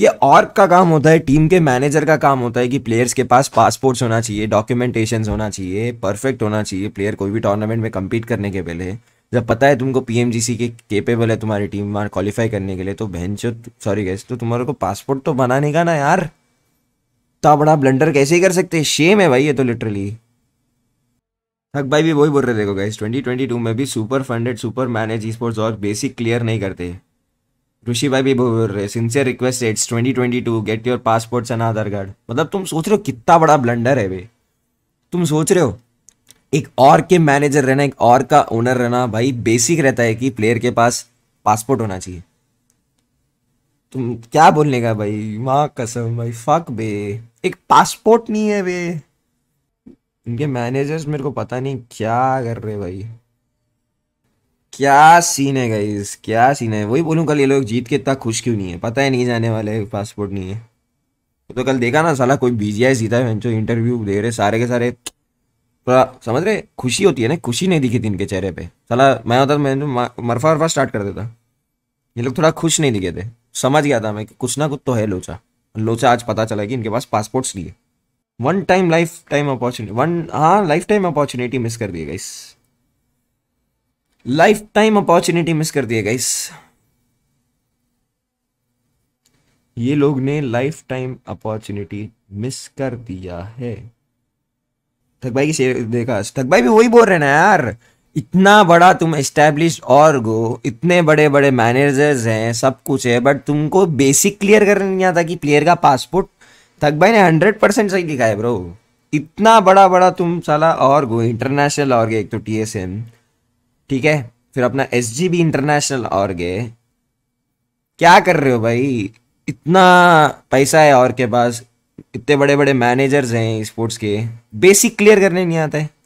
ये और का काम होता है टीम के मैनेजर का काम होता है कि प्लेयर्स के पास पासपोर्ट्स होना चाहिए डॉक्यूमेंटेशन होना चाहिए परफेक्ट होना चाहिए प्लेयर कोई भी टूर्नामेंट में कम्पीट करने के पहले जब पता है तुमको पीएमजीसी के केपेबल है तुम्हारी टीम वहाँ क्वालिफाई करने के लिए तो बहन चो सॉरी गैस तो तुम्हारे को पासपोर्ट तो बनाने का ना यार तो आप बड़ा ब्लंडर कैसे ही कर सकते हैं शेम है भाई ये तो लिटरली हक भाई भी वही बोल रहे देखो गैस टू में भी super funded super manage sports और बेसिक क्लियर नहीं करते ऋषि भाई भी बोल रहे sincere request it's twenty twenty to get your passport and Aadhaar card मतलब तुम सोच रहे हो कितना बड़ा ब्लंडर है भाई तुम सोच रहे हो एक और के मैनेजर रहना एक और का ओनर रहना भाई बेसिक रहता है कि प्लेयर के पास पासपोर्ट होना चाहिए तुम क्या बोलने का भाई माँ कसम भाई फक बे एक पासपोर्ट नहीं है बे इनके मैनेजर्स मेरे को पता नहीं क्या कर रहे भाई क्या सीन है गाइस क्या सीन है वही बोलूँ कल ये लोग जीत के इतना खुश क्यों नहीं है पता ही नहीं जाने वाले पासपोर्ट नहीं है तो कल देखा ना साला कोई बीजीआई जीता है इंटरव्यू दे रहे सारे के सारे थोड़ा समझ रहे खुशी होती है ना खुशी नहीं दिखी थी इनके चेहरे पे साला मैं होता मैं तो मरफा वरफा स्टार्ट कर देता ये लोग थोड़ा खुश नहीं दिखे थे समझ गया था मैं कि कुछ ना कुछ तो है लोचा लोचा आज पता चला कि इनके पास पासपोर्ट्स लिए one time life time opportunity one हाँ लाइफ टाइम अपॉर्चुनिटी मिस कर दिए guys life time opportunity miss कर दिए गाइस ये लोग ने लाइफ टाइम अपॉर्चुनिटी मिस कर दिया है थक भाई की देखा थक भाई भी वही बोल रहे ना यार इतना बड़ा तुम एस्टेब्लिश और गो इतने बड़े बड़े मैनेजर्स हैं सब कुछ है बट तुमको बेसिक क्लियर करने नहीं आता कि प्लेयर का पासपोर्ट थक भाई ने हंड्रेड परसेंट सही लिखा है ब्रो इतना बड़ा बड़ा तुम साला और गो इंटरनेशनल और एक तो टी एस एम ठीक है फिर अपना एस जी बी इंटरनेशनल और गए क्या कर रहे हो भाई इतना पैसा है और के पास इतने बड़े बड़े मैनेजर्स हैं स्पोर्ट्स के बेसिक क्लियर करने नहीं आता है